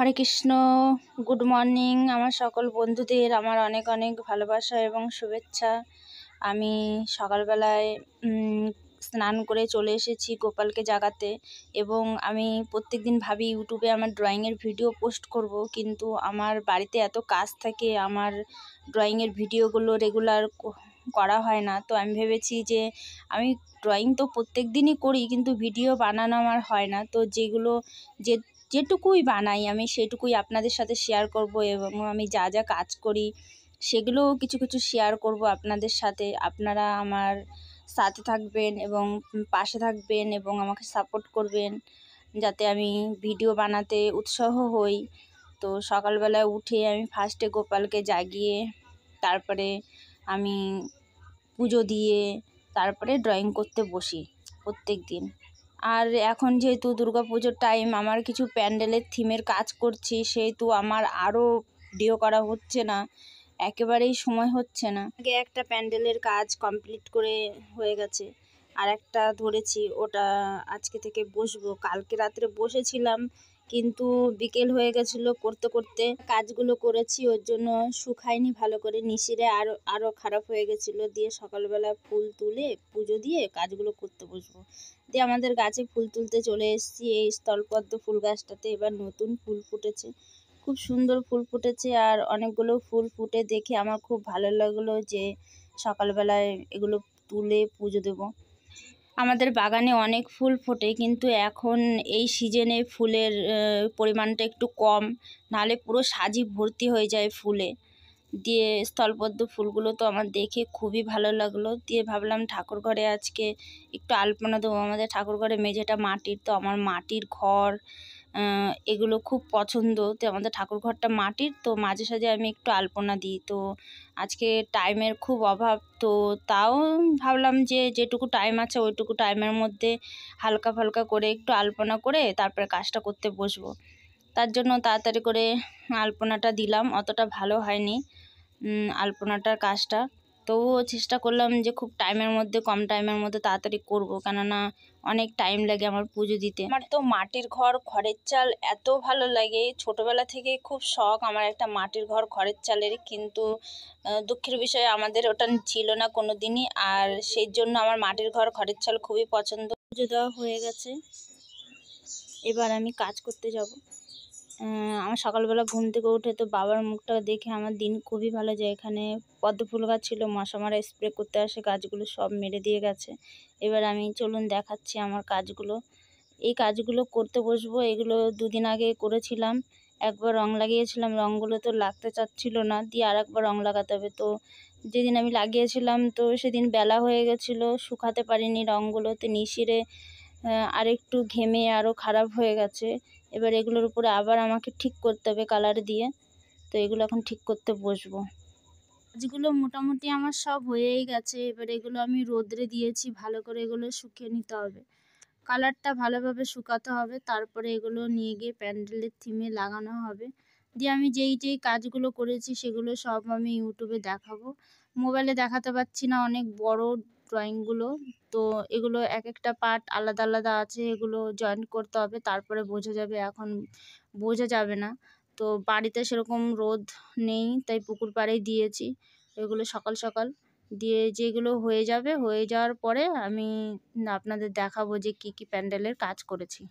হরে Krishna good morning আমার সকল বন্ধুদের আমার অনেক অনেক ভালোবাসা এবং শুভেচ্ছা আমি সকালবেলায় স্নান করে চলে এসেছি গোপালকে জাগাতে এবং আমি প্রত্যেক দিন ভাবি ইউটিউবে আমার ড্রয়িংয়ের ভিডিও পোস্ট করব কিন্তু আমার বাড়িতে এত কাজ থাকে আমার ড্রয়িংয়ের ভিডিওগুলো রেগুলার করা হয় না তো আমি ভেবেছি যে আমি ড্রয়িং তো প্রত্যেক দিনই করি কিন্তু ভিডিও বানানো আমার হয় না তো যেগুলো যে যেটুকুই বানাই আমি সেটুকুই আপনাদের সাথে শেয়ার করব এবং আমি যা যা কাজ করি সেগুলোও কিছু কিছু শেয়ার করব আপনাদের সাথে আপনারা আমার সাথে থাকবেন এবং পাশে থাকবেন এবং আমাকে সাপোর্ট করবেন যাতে আমি ভিডিও বানাতে উৎসাহ হই তো সকালবেলায় উঠে আমি ফার্স্টে গোপালকে জাগিয়ে তারপরে আমি পুজো দিয়ে তারপরে ড্রয়িং করতে বসি প্রত্যেক দিন আর এখন যেহেতু দুর্গা পুজোর টাইম আমার কিছু প্যান্ডেলের থিমের কাজ করছি সেহেতু আমার আরও ডিও করা হচ্ছে না একেবারেই সময় হচ্ছে না আগে একটা প্যান্ডেলের কাজ কমপ্লিট করে হয়ে গেছে আর একটা ধরেছি ওটা আজকে থেকে বসবো কালকে রাত্রে বসেছিলাম কিন্তু বিকেল হয়ে গেছিলো করতে করতে কাজগুলো করেছি ওর জন্য শুকায়নি ভালো করে নিশিরে আরো আরও খারাপ হয়ে গেছিলো দিয়ে সকালবেলা ফুল তুলে পুজো দিয়ে কাজগুলো করতে বসবো দিয়ে আমাদের গাছে ফুল তুলতে চলে এসেছি এই স্থলপদ্ম ফুল গাছটাতে এবার নতুন ফুল ফুটেছে খুব সুন্দর ফুল ফুটেছে আর অনেকগুলো ফুল ফুটে দেখে আমার খুব ভালো লাগলো যে সকালবেলায় এগুলো তুলে পুজো দেবো আমাদের বাগানে অনেক ফুল ফোটে কিন্তু এখন এই সিজনে ফুলের পরিমাণটা একটু কম নাহলে পুরো সাজি ভর্তি হয়ে যায় ফুলে দিয়ে স্থলপদ্ম ফুলগুলো তো আমার দেখে খুবই ভালো লাগলো দিয়ে ভাবলাম ঠাকুর ঘরে আজকে একটু আলপনা দেবো আমাদের ঠাকুর ঘরে মেঝেটা মাটির তো আমার মাটির ঘর এগুলো খুব পছন্দ তো আমাদের ঠাকুর ঘরটা মাটির তো মাঝে সাঝে আমি একটু আলপনা দিই তো আজকে টাইমের খুব অভাব তো তাও ভাবলাম যে যেটুকু টাইম আছে ওইটুকু টাইমের মধ্যে হালকা ফালকা করে একটু আলপনা করে তারপরে কাজটা করতে বসবো তার জন্য তাড়াতাড়ি করে আলপনাটা দিলাম অতটা ভালো হয়নি আলপনাটার কাজটা তবুও চেষ্টা করলাম যে খুব টাইমের মধ্যে কম টাইমের মধ্যে তাড়াতাড়ি করব কেননা অনেক টাইম লাগে আমার পুজো দিতে আমার তো মাটির ঘর খড়ের চাল এত ভালো লাগে ছোটবেলা থেকে খুব শখ আমার একটা মাটির ঘর খড়ের চালের কিন্তু দুঃখের বিষয়ে আমাদের ওটা ছিল না কোনো দিনই আর সেই জন্য আমার মাটির ঘর খড়ের চাল খুবই পছন্দ পুজো দেওয়া হয়ে গেছে এবার আমি কাজ করতে যাব আমার সকালবেলা ঘুম থেকে উঠে তো বাবার মুখটা দেখে আমার দিন খুবই ভালো যায় এখানে পদ্ম ফুল গাছ ছিল মশা মারা স্প্রে করতে আসে গাছগুলো সব মেরে দিয়ে গেছে এবার আমি চলুন দেখাচ্ছি আমার কাজগুলো এই কাজগুলো করতে বসবো এগুলো দুদিন আগে করেছিলাম একবার রং লাগিয়েছিলাম রঙগুলো তো লাগতে চাচ্ছিল না দিয়ে আর একবার রং লাগাতে হবে তো যেদিন আমি লাগিয়েছিলাম তো সেদিন বেলা হয়ে গেছিলো শুকাতে পারিনি রঙগুলো তো নিশিরে আরেকটু ঘেমে আরও খারাপ হয়ে গেছে এবার এগুলোর উপরে আবার আমাকে ঠিক করতে হবে কালার দিয়ে তো এগুলো এখন ঠিক করতে বসবো গাছগুলো মোটামুটি আমার সব হয়েই গেছে এবার এগুলো আমি রোদ্রে দিয়েছি ভালো করে এগুলো শুকিয়ে নিতে হবে কালারটা ভালোভাবে শুকাতে হবে তারপরে এগুলো নিয়ে গিয়ে প্যান্ডেলের থিমে লাগানো হবে দিয়ে আমি যেই যেই কাজগুলো করেছি সেগুলো সব আমি ইউটিউবে দেখাবো মোবাইলে দেখাতে পারছি না অনেক বড় ড্রয়িংগুলো তো এগুলো এক একটা পার্ট আলাদা আলাদা আছে এগুলো জয়েন করতে হবে তারপরে বোঝা যাবে এখন বোঝা যাবে না তো বাড়িতে সেরকম রোদ নেই তাই পুকুর পাড়েই দিয়েছি এগুলো সকাল সকাল দিয়ে যেগুলো হয়ে যাবে হয়ে যাওয়ার পরে আমি আপনাদের দেখাবো যে কি কি প্যান্ডেলের কাজ করেছি